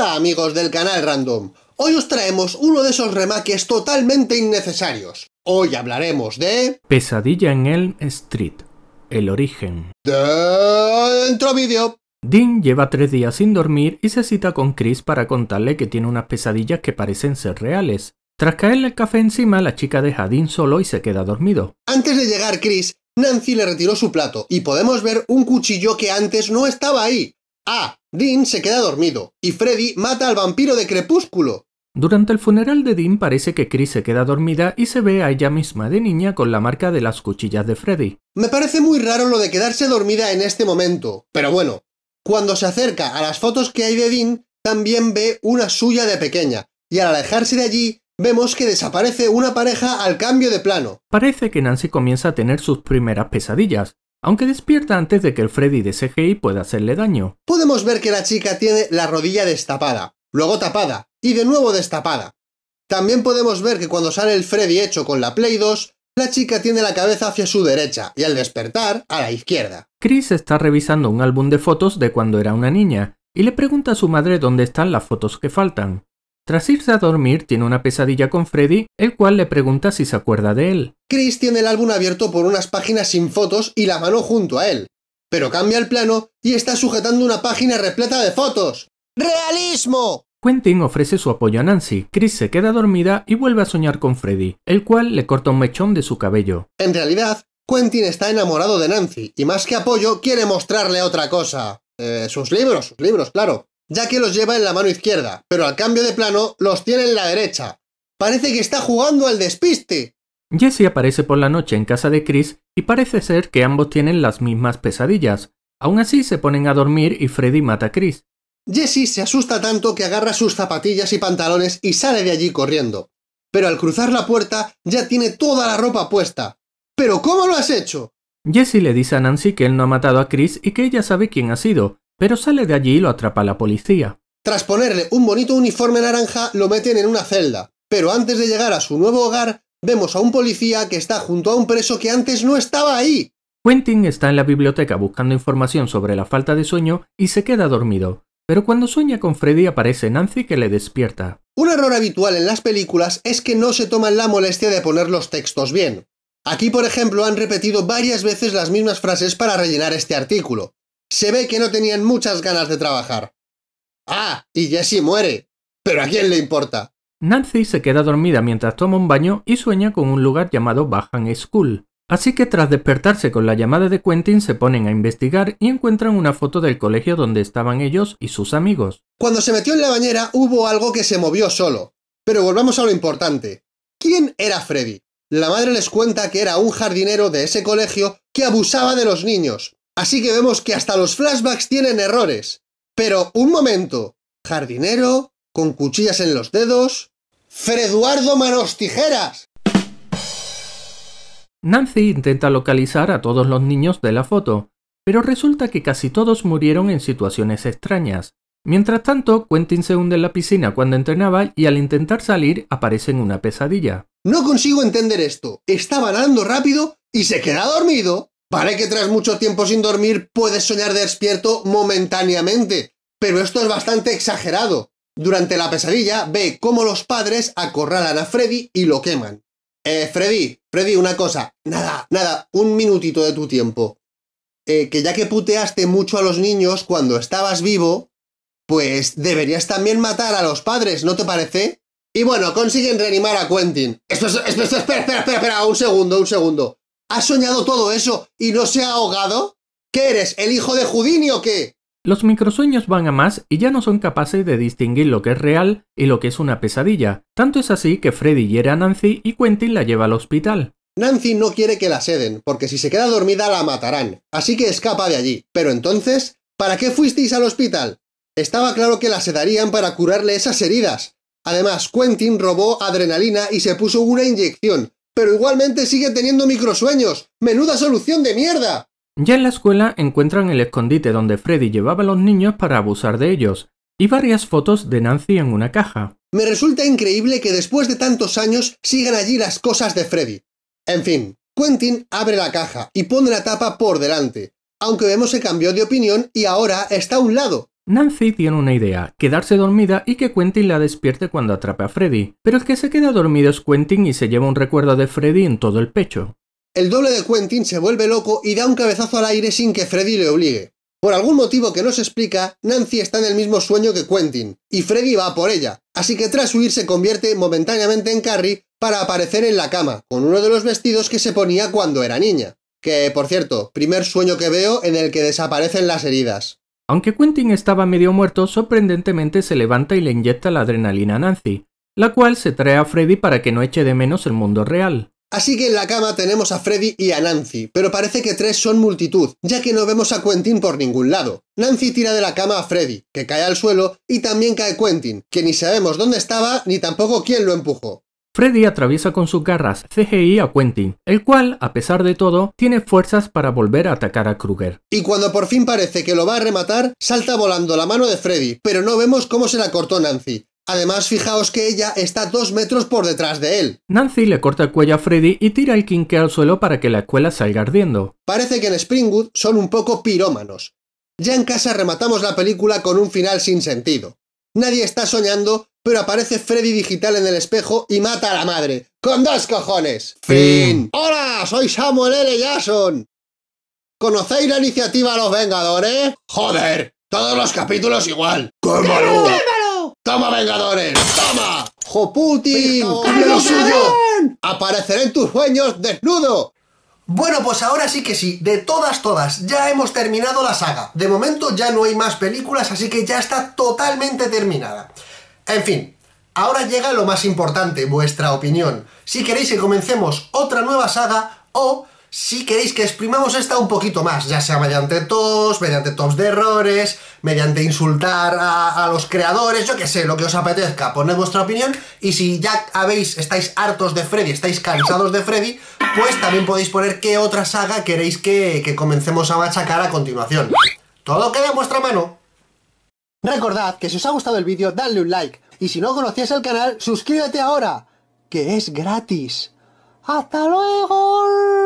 Hola amigos del canal Random, hoy os traemos uno de esos remakes totalmente innecesarios. Hoy hablaremos de... Pesadilla en el Street, el origen. Dentro vídeo. Dean lleva tres días sin dormir y se cita con Chris para contarle que tiene unas pesadillas que parecen ser reales. Tras caerle el café encima, la chica deja a Dean solo y se queda dormido. Antes de llegar Chris, Nancy le retiró su plato y podemos ver un cuchillo que antes no estaba ahí. Ah, Dean se queda dormido y Freddy mata al vampiro de Crepúsculo. Durante el funeral de Dean parece que Chris se queda dormida y se ve a ella misma de niña con la marca de las cuchillas de Freddy. Me parece muy raro lo de quedarse dormida en este momento, pero bueno, cuando se acerca a las fotos que hay de Dean, también ve una suya de pequeña, y al alejarse de allí vemos que desaparece una pareja al cambio de plano. Parece que Nancy comienza a tener sus primeras pesadillas, aunque despierta antes de que el Freddy de CGI pueda hacerle daño. Podemos ver que la chica tiene la rodilla destapada, luego tapada, y de nuevo destapada. También podemos ver que cuando sale el Freddy hecho con la Play 2, la chica tiene la cabeza hacia su derecha y al despertar a la izquierda. Chris está revisando un álbum de fotos de cuando era una niña y le pregunta a su madre dónde están las fotos que faltan. Tras irse a dormir, tiene una pesadilla con Freddy, el cual le pregunta si se acuerda de él. Chris tiene el álbum abierto por unas páginas sin fotos y la mano junto a él. Pero cambia el plano y está sujetando una página repleta de fotos. ¡Realismo! Quentin ofrece su apoyo a Nancy, Chris se queda dormida y vuelve a soñar con Freddy, el cual le corta un mechón de su cabello. En realidad, Quentin está enamorado de Nancy y más que apoyo quiere mostrarle otra cosa. Eh, sus libros, sus libros, claro ya que los lleva en la mano izquierda, pero al cambio de plano los tiene en la derecha. Parece que está jugando al despiste. Jesse aparece por la noche en casa de Chris y parece ser que ambos tienen las mismas pesadillas. Aún así se ponen a dormir y Freddy mata a Chris. Jesse se asusta tanto que agarra sus zapatillas y pantalones y sale de allí corriendo. Pero al cruzar la puerta ya tiene toda la ropa puesta. ¿Pero cómo lo has hecho? Jesse le dice a Nancy que él no ha matado a Chris y que ella sabe quién ha sido, pero sale de allí y lo atrapa la policía. Tras ponerle un bonito uniforme naranja, lo meten en una celda, pero antes de llegar a su nuevo hogar, vemos a un policía que está junto a un preso que antes no estaba ahí. Quentin está en la biblioteca buscando información sobre la falta de sueño y se queda dormido, pero cuando sueña con Freddy aparece Nancy que le despierta. Un error habitual en las películas es que no se toman la molestia de poner los textos bien. Aquí, por ejemplo, han repetido varias veces las mismas frases para rellenar este artículo. Se ve que no tenían muchas ganas de trabajar. Ah, y Jesse muere. Pero ¿a quién le importa? Nancy se queda dormida mientras toma un baño y sueña con un lugar llamado Bajan School. Así que tras despertarse con la llamada de Quentin se ponen a investigar y encuentran una foto del colegio donde estaban ellos y sus amigos. Cuando se metió en la bañera hubo algo que se movió solo. Pero volvamos a lo importante. ¿Quién era Freddy? La madre les cuenta que era un jardinero de ese colegio que abusaba de los niños, Así que vemos que hasta los flashbacks tienen errores. Pero un momento, jardinero, con cuchillas en los dedos, Freduardo Manos Tijeras. Nancy intenta localizar a todos los niños de la foto, pero resulta que casi todos murieron en situaciones extrañas. Mientras tanto, Quentin se hunde en la piscina cuando entrenaba y al intentar salir aparece en una pesadilla. No consigo entender esto. Está nadando rápido y se queda dormido. Vale que tras mucho tiempo sin dormir puedes soñar despierto momentáneamente, pero esto es bastante exagerado. Durante la pesadilla ve cómo los padres acorralan a Freddy y lo queman. Eh, Freddy, Freddy, una cosa. Nada, nada, un minutito de tu tiempo. Eh, que ya que puteaste mucho a los niños cuando estabas vivo, pues deberías también matar a los padres, ¿no te parece? Y bueno, consiguen reanimar a Quentin. Esto, es... esto, espera, espera, espera, espera, un segundo, un segundo. ¿Has soñado todo eso y no se ha ahogado? ¿Qué eres, el hijo de Houdini o qué? Los microsueños van a más y ya no son capaces de distinguir lo que es real y lo que es una pesadilla. Tanto es así que Freddy hiere a Nancy y Quentin la lleva al hospital. Nancy no quiere que la seden, porque si se queda dormida la matarán, así que escapa de allí. Pero entonces, ¿para qué fuisteis al hospital? Estaba claro que la sedarían para curarle esas heridas. Además, Quentin robó adrenalina y se puso una inyección, pero igualmente sigue teniendo microsueños. ¡Menuda solución de mierda! Ya en la escuela encuentran el escondite donde Freddy llevaba a los niños para abusar de ellos, y varias fotos de Nancy en una caja. Me resulta increíble que después de tantos años sigan allí las cosas de Freddy. En fin, Quentin abre la caja y pone la tapa por delante, aunque vemos que cambió de opinión y ahora está a un lado, Nancy tiene una idea, quedarse dormida y que Quentin la despierte cuando atrape a Freddy, pero el que se queda dormido es Quentin y se lleva un recuerdo de Freddy en todo el pecho. El doble de Quentin se vuelve loco y da un cabezazo al aire sin que Freddy le obligue. Por algún motivo que no se explica, Nancy está en el mismo sueño que Quentin, y Freddy va por ella, así que tras huir se convierte momentáneamente en Carrie para aparecer en la cama, con uno de los vestidos que se ponía cuando era niña. Que, por cierto, primer sueño que veo en el que desaparecen las heridas. Aunque Quentin estaba medio muerto, sorprendentemente se levanta y le inyecta la adrenalina a Nancy, la cual se trae a Freddy para que no eche de menos el mundo real. Así que en la cama tenemos a Freddy y a Nancy, pero parece que tres son multitud, ya que no vemos a Quentin por ningún lado. Nancy tira de la cama a Freddy, que cae al suelo, y también cae Quentin, que ni sabemos dónde estaba ni tampoco quién lo empujó. Freddy atraviesa con sus garras CGI a Quentin, el cual, a pesar de todo, tiene fuerzas para volver a atacar a Kruger. Y cuando por fin parece que lo va a rematar, salta volando la mano de Freddy, pero no vemos cómo se la cortó Nancy. Además, fijaos que ella está dos metros por detrás de él. Nancy le corta el cuello a Freddy y tira el quinque al suelo para que la escuela salga ardiendo. Parece que en Springwood son un poco pirómanos. Ya en casa rematamos la película con un final sin sentido. Nadie está soñando, pero aparece Freddy Digital en el espejo y mata a la madre. ¡Con dos cojones! ¡Fin! ¡Hola! Soy Samuel L. Jason. ¿Conocéis la iniciativa Los Vengadores? ¡Joder! Todos los capítulos igual. ¡Córmalo! ¡Córmalo! ¡Toma, Vengadores! ¡Toma! ¡Joputin! ¡Hazlo suyo! ¡Apareceré en tus sueños desnudo! Bueno, pues ahora sí que sí, de todas, todas, ya hemos terminado la saga. De momento ya no hay más películas, así que ya está totalmente terminada. En fin, ahora llega lo más importante, vuestra opinión. Si queréis que comencemos otra nueva saga o si queréis que exprimamos esta un poquito más, ya sea mediante tos, mediante tops de errores, mediante insultar a, los creadores, yo que sé, lo que os apetezca, poned vuestra opinión y si ya habéis, estáis hartos de Freddy, estáis cansados de Freddy, pues también podéis poner qué otra saga queréis que, comencemos a machacar a continuación. Todo queda en vuestra mano. Recordad que si os ha gustado el vídeo, dadle un like y si no conocías el canal, suscríbete ahora, que es gratis. ¡Hasta luego!